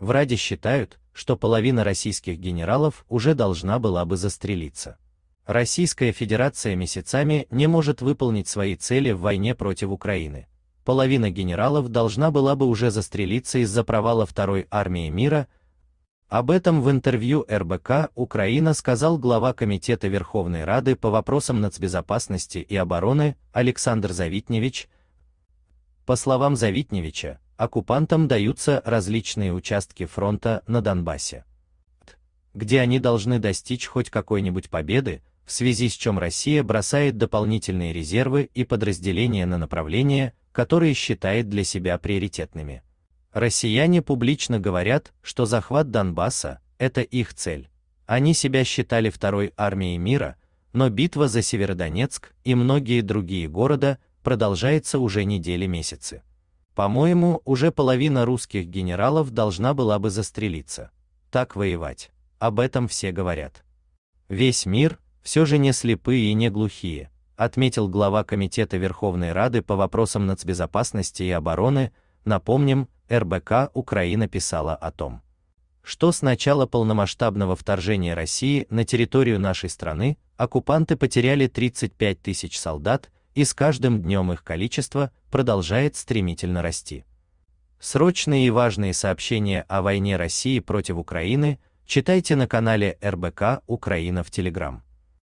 В Раде считают, что половина российских генералов уже должна была бы застрелиться. Российская Федерация месяцами не может выполнить свои цели в войне против Украины. Половина генералов должна была бы уже застрелиться из-за провала второй армии мира. Об этом в интервью РБК Украина сказал глава Комитета Верховной Рады по вопросам нацбезопасности и обороны Александр Завитневич. По словам Завитневича, оккупантам даются различные участки фронта на Донбассе, где они должны достичь хоть какой-нибудь победы, в связи с чем Россия бросает дополнительные резервы и подразделения на направления, которые считает для себя приоритетными. Россияне публично говорят, что захват Донбасса – это их цель. Они себя считали второй армией мира, но битва за Северодонецк и многие другие города продолжается уже недели-месяцы. По-моему, уже половина русских генералов должна была бы застрелиться. Так воевать. Об этом все говорят. Весь мир все же не слепые и не глухие, отметил глава комитета Верховной Рады по вопросам нацбезопасности и обороны. Напомним, РБК Украина писала о том, что с начала полномасштабного вторжения России на территорию нашей страны оккупанты потеряли 35 тысяч солдат и с каждым днем их количество продолжает стремительно расти. Срочные и важные сообщения о войне России против Украины читайте на канале РБК Украина в Телеграм.